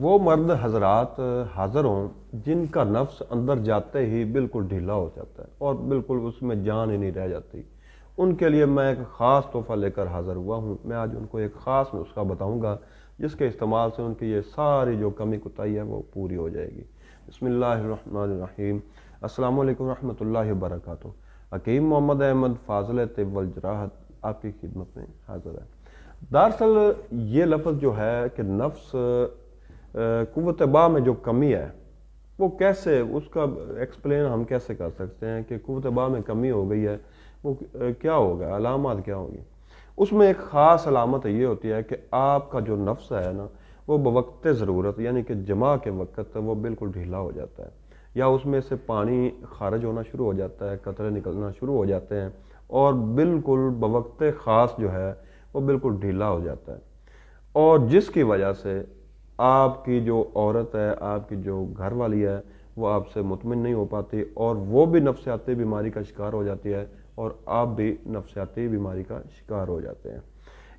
वो मर्द हजरात हाजिर हों जिनका नफ्स अंदर जाते ही बिल्कुल ढीला हो जाता है और बिल्कुल उसमें जान ही नहीं रह जाती उनके लिए मैं एक ख़ास तोहफ़ा लेकर हाजिर हुआ हूँ मैं आज उनको एक ख़ास नुस्खा बताऊँगा जिसके इस्तेमाल से उनकी ये सारी जो कमी कुताही है वो पूरी हो जाएगी बसमीम अल्लाम वरहमल वर्क हकीम मोहम्मद अहमद फाजल तिब्बल जराहत आपकी खिदमत में हाज़िर है दरअसल ये लफ्ज़ जो है कि नफ्स कुत बा में जो कमी है वो कैसे उसका एक्सप्लेन हम कैसे कर सकते हैं कि कुत बा में कमी हो गई है वो क्या होगा अलामत क्या होगी उसमें एक ख़ास अलामत ये होती है कि आपका जो नफ्स है ना वो बवक्त ज़रूरत यानी कि जमा के वक्त वो बिल्कुल ढीला हो जाता है या उसमें से पानी खारिज होना शुरू हो जाता है कतरे निकलना शुरू हो जाते हैं और बिल्कुल बवक्त ख़ास जो है वो बिल्कुल ढीला हो जाता है और जिसकी वजह से आपकी जो औरत है आपकी जो घर वाली है वो आपसे मुतमिन नहीं हो पाती और वो भी नफसियाती बीमारी का शिकार हो जाती है और आप भी नफसियाती बीमारी का शिकार हो जाते हैं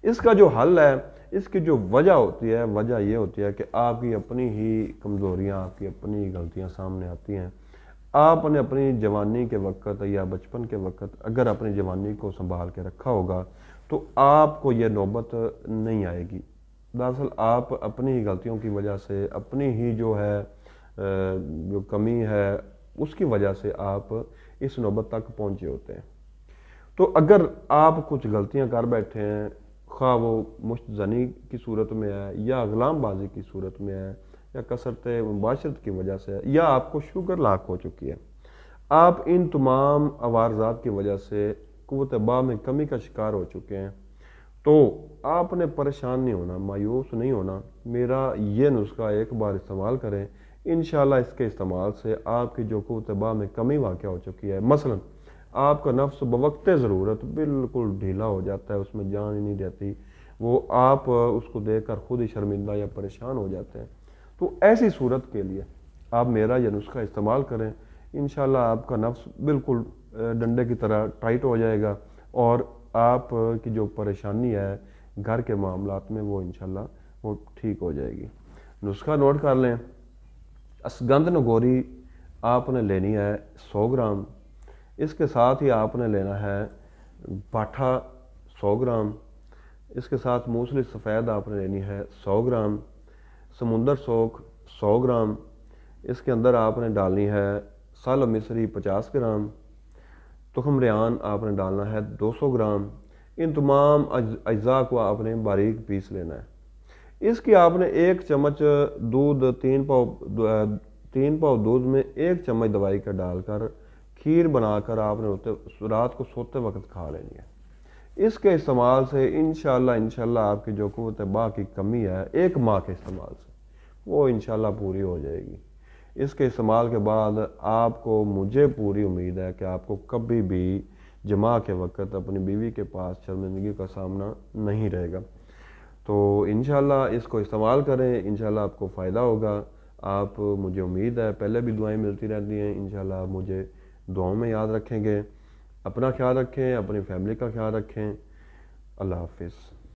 इसका जो हल है इसकी जो वजह होती है वजह ये होती है कि आपकी अपनी ही कमज़ोरियाँ आपकी अपनी ही गलतियाँ सामने आती हैं आपने अपनी जवानी के वक्त या बचपन के वक्त अगर अपनी जवानी को संभाल के रखा होगा तो आपको यह नौबत नहीं आएगी दरअसल आप अपनी ही गलतियों की वजह से अपनी ही जो है जो कमी है उसकी वजह से आप इस नौबत तक पहुंचे होते हैं तो अगर आप कुछ गलतियां कर बैठे हैं खा वो मुश्त जनी की सूरत में है या गुलामबाजी की सूरत में है या कसरत मुबाशरत की वजह से है या आपको शुगर लाख हो चुकी है आप इन तमाम आवारज़ात की वजह से कुत बा में कमी का शिकार हो चुके हैं तो आपने परेशान नहीं होना मायूस नहीं होना मेरा ये नुस्खा एक बार इस्तेमाल करें इन इसके इस्तेमाल से आपकी जो कुतबा में कमी वाक़ हो चुकी है मसला आपका नफ्स बवक्त ज़रूरत बिल्कुल ढीला हो जाता है उसमें जान ही नहीं रहती वो आप उसको देख कर ख़ुद ही शर्मिंदा या परेशान हो जाते हैं तो ऐसी सूरत के लिए आप मेरा यह नुस्खा इस्तेमाल करें इन आपका नफ्स बिल्कुल डंडे की तरह टाइट हो जाएगा और आप की जो परेशानी है घर के मामला में वो इन वो ठीक हो जाएगी नुस्खा नोट कर लें असगंध नगोरी आपने लेनी है 100 ग्राम इसके साथ ही आपने लेना है बाठा 100 ग्राम इसके साथ मूसली सफ़ेद आपने लेनी है 100 ग्राम समुंदर सोख 100 ग्राम इसके अंदर आपने डालनी है सल मिसरी 50 ग्राम तखम रेयान आपने डालना है 200 ग्राम इन तमाम अज्जा को आपने बारीक पीस लेना है इसकी आपने एक चम्मच दूध तीन पाव तीन पाव दूध में एक चम्मच दवाई का डालकर खीर बनाकर आपने होते रात को सोते वक्त खा लेनी है इसके इस्तेमाल से इन इनशाला आपकी जो कुत बा की कमी है एक माह के इस्तेमाल से वो इनशाला पूरी हो जाएगी इसके इस्तेमाल के बाद आपको मुझे पूरी उम्मीद है कि आपको कभी भी जमा के वक्त अपनी बीवी के पास शर्मिंदगी का सामना नहीं रहेगा तो इन इसको इस्तेमाल करें इन आपको फ़ायदा होगा आप मुझे उम्मीद है पहले भी दुआएं मिलती रहती हैं इन आप मुझे दुआओं में याद रखेंगे अपना ख्याल रखें अपनी फैमिली का ख्याल रखें अल्लाह हाफिज़